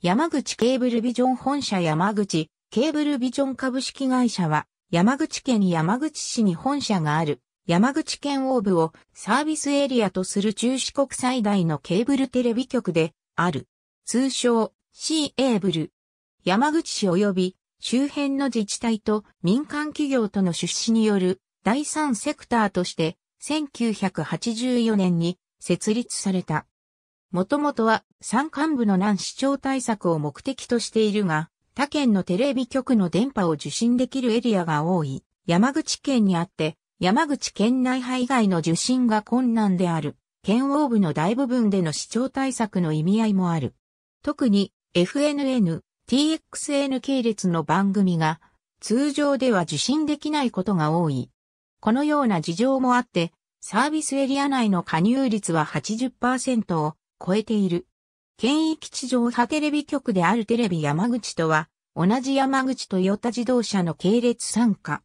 山口ケーブルビジョン本社山口ケーブルビジョン株式会社は山口県山口市に本社がある山口県オー部をサービスエリアとする中四国最大のケーブルテレビ局である。通称 C エーブル。山口市及び周辺の自治体と民間企業との出資による第三セクターとして1984年に設立された。もともとは山間部の難視聴対策を目的としているが、他県のテレビ局の電波を受信できるエリアが多い山口県にあって、山口県内派以外の受信が困難である。県央部の大部分での視聴対策の意味合いもある。特に FNN、TXN 系列の番組が通常では受信できないことが多い。このような事情もあって、サービスエリア内の加入率は80%を超えている。県域地上波テレビ局であるテレビ山口とは、同じ山口トヨタ自動車の系列参加。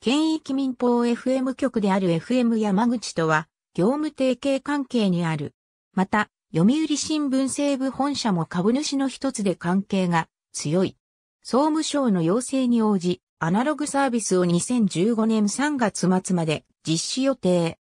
県域民放 FM 局である FM 山口とは、業務提携関係にある。また、読売新聞西部本社も株主の一つで関係が強い。総務省の要請に応じ、アナログサービスを2015年3月末まで実施予定。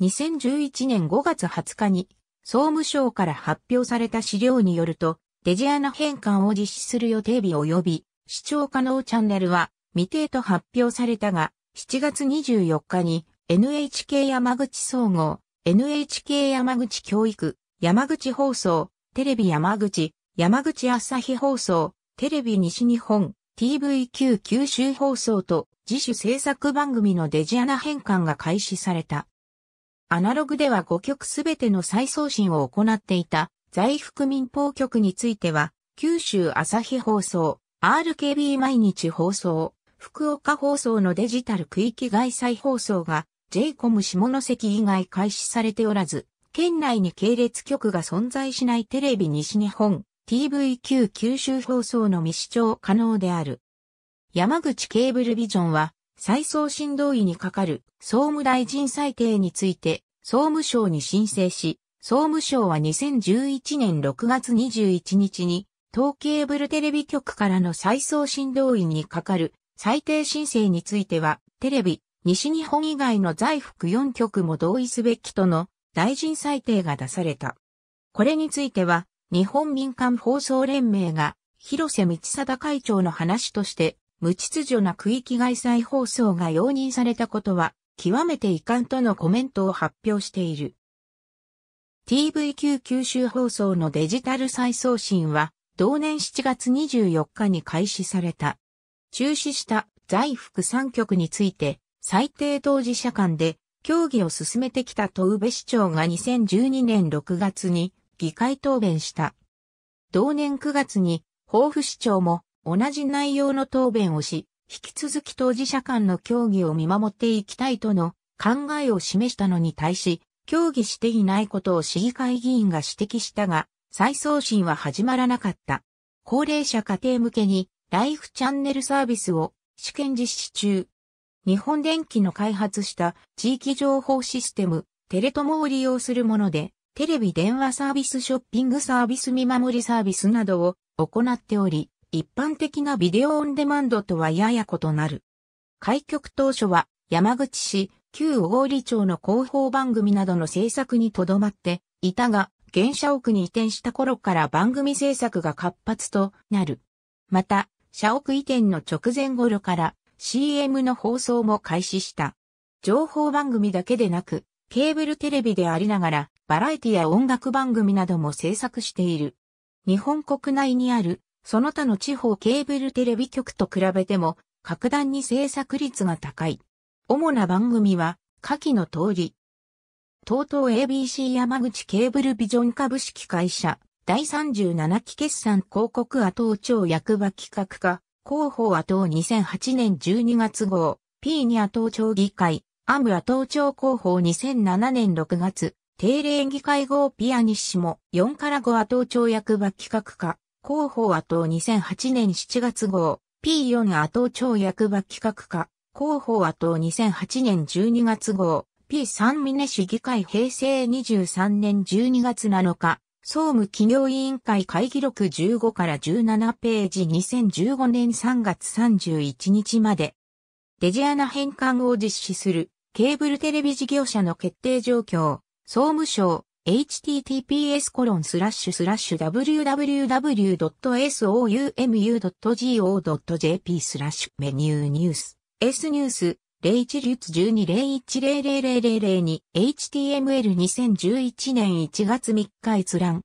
2011年5月20日に総務省から発表された資料によると、デジアナ変換を実施する予定日及び、視聴可能チャンネルは未定と発表されたが、7月24日に NHK 山口総合、NHK 山口教育、山口放送、テレビ山口、山口朝日放送、テレビ西日本、TVQ 九州放送と自主制作番組のデジアナ変換が開始された。アナログでは5曲すべての再送信を行っていた在福民放局については、九州朝日放送、RKB 毎日放送、福岡放送のデジタル区域外再放送が JCOM 下関以外開始されておらず、県内に系列局が存在しないテレビ西日本、TVQ 九州放送の未視聴可能である。山口ケーブルビジョンは再送振動位にかかる総務大臣裁定について総務省に申請し、総務省は2011年6月21日に東計ブルテレビ局からの再送振動位にかかる裁定申請については、テレビ、西日本以外の在福4局も同意すべきとの大臣裁定が出された。これについては、日本民間放送連盟が広瀬道貞会長の話として、無秩序な区域外再放送が容認されたことは、極めて遺憾とのコメントを発表している。TVQ 九州放送のデジタル再送信は、同年7月24日に開始された。中止した在福3局について、最低当事者間で協議を進めてきた戸宇部市長が2012年6月に議会答弁した。同年9月に、豊府市長も同じ内容の答弁をし、引き続き当事者間の協議を見守っていきたいとの考えを示したのに対し、協議していないことを市議会議員が指摘したが、再送信は始まらなかった。高齢者家庭向けに、ライフチャンネルサービスを試験実施中。日本電機の開発した地域情報システム、テレトモを利用するもので、テレビ電話サービスショッピングサービス見守りサービスなどを行っており、一般的なビデオオンデマンドとはやや異なる。開局当初は山口市、旧小郡町の広報番組などの制作にとどまっていたが、現社屋に移転した頃から番組制作が活発となる。また、社屋移転の直前頃から CM の放送も開始した。情報番組だけでなく、ケーブルテレビでありながら、バラエティや音楽番組なども制作している。日本国内にあるその他の地方ケーブルテレビ局と比べても、格段に制作率が高い。主な番組は、下記の通り。東東 ABC 山口ケーブルビジョン株式会社、第37期決算広告後頭庁役場企画課、広報後2008年12月号、P に後頭庁議会、アム後頭庁広報2007年6月、定例議会号ピアニッシモ4から5後頭庁役場企画課、広報阿東2008年7月号、P4 阿東超役場企画課、広報阿東2008年12月号、P3 峰市議会平成23年12月7日、総務企業委員会会議録15から17ページ2015年3月31日まで、デジアナ返還を実施するケーブルテレビ事業者の決定状況、総務省、https コロンスラッシュスラッシュ w w w s o u m u g o j p スラッシュメニューニュース S ニュース01律1 2 0 1 0 0 0 0 2 HTML2011 年1月3日閲覧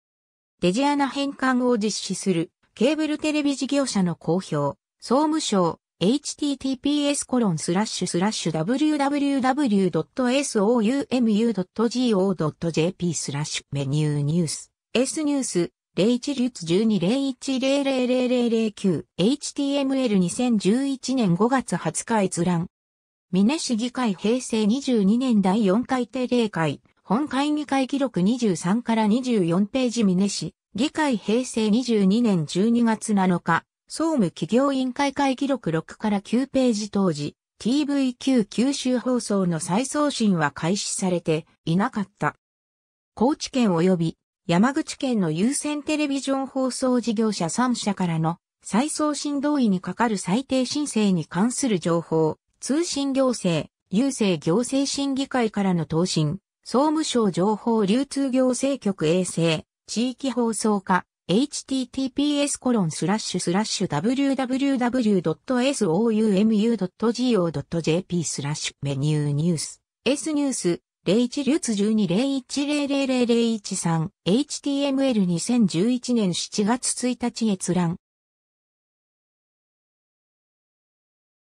デジアナ変換を実施するケーブルテレビ事業者の公表総務省 https コロンスラッシュスラッシュ www.soumu.go.jp スラッシュメニューニュース S ニュース01リ1 2 0 1 0 0 0 0 9 HTML2011 年5月20日閲覧ミネ市議会平成22年第4回定例会本会議会記録23から24ページミネ市議会平成22年12月7日総務企業委員会会議録6から9ページ当時、TVQ 九州放送の再送信は開始されていなかった。高知県及び山口県の有線テレビジョン放送事業者3社からの再送信同意にかかる最低申請に関する情報、通信行政、郵政行政審議会からの答申、総務省情報流通行政局衛生、地域放送課、https://www.soumu.go.jp スラッシュメニューニュース S ニュース01流通1201000013 HTML 2011年7月1日閲覧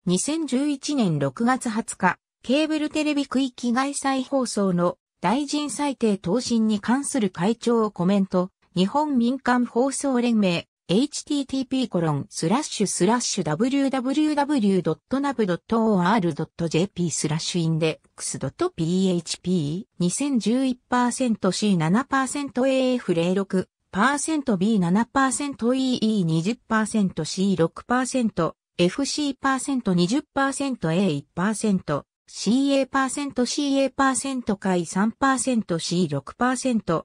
2011年6月20日、ケーブルテレビ区域外再放送の大臣裁定答申に関する会長をコメント、日本民間放送連盟 http://www.nab.or.jp スラッシュインデックス .php2011%C7%AF06 %B7%EE20%C6% FC%20%A1% CA%CA% 回 3%C6%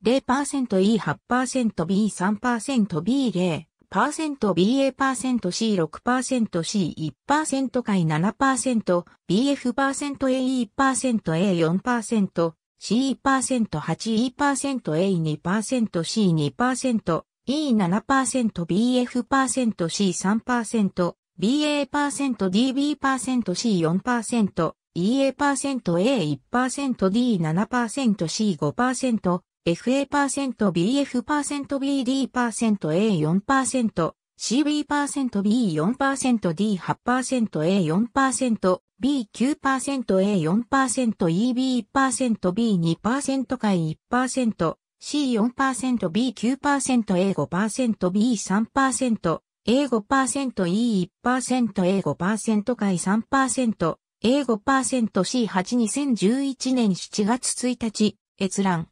0%E8%B3%B0%、%BA%C6%C1% 回 7%BF%AE%A4% C1%8E%A2%C2%、E7%BF%C3%、BA%DB%C4%、EA%A1%D7%C5%、FA%BF%BD%A4%、CB%B4%D8%A4%、B9%A4%EB1%B2% 解1%、C4%B9%A5%B3%、A5%E1%A5% 解3%、A5%C8 2011年7月1日、閲覧。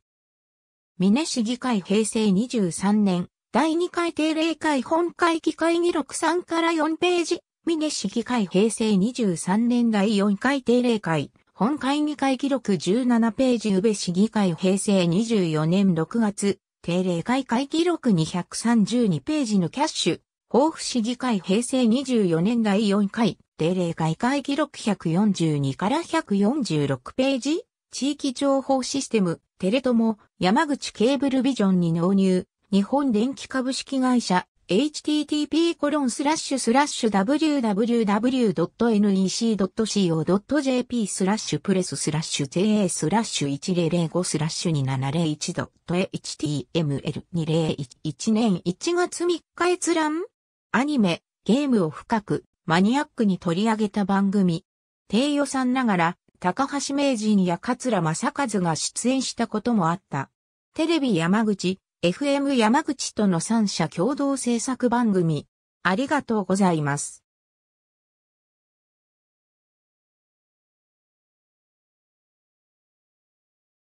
峰市議会平成23年、第2回定例会本会議会議録3から4ページ、峰市議会平成23年第4回定例会、本会議会議録17ページ、宇部市議会平成24年6月、定例会会議録232ページのキャッシュ、豊府市議会平成24年第4回、定例会会議録142から146ページ、地域情報システム、テレも山口ケーブルビジョンに納入、日本電気株式会社、http コロンスラッシュスラッシュ www.nec.co.jp スラッシュプレススラッシュ JA スラッシュ1005スラッシュ 2701.html201 年1月3日閲覧アニメ、ゲームを深くマニアックに取り上げた番組。低予算ながら高橋名人や桂正和が出演したこともあった。テレビ山口、FM 山口との3社共同制作番組。ありがとうございます。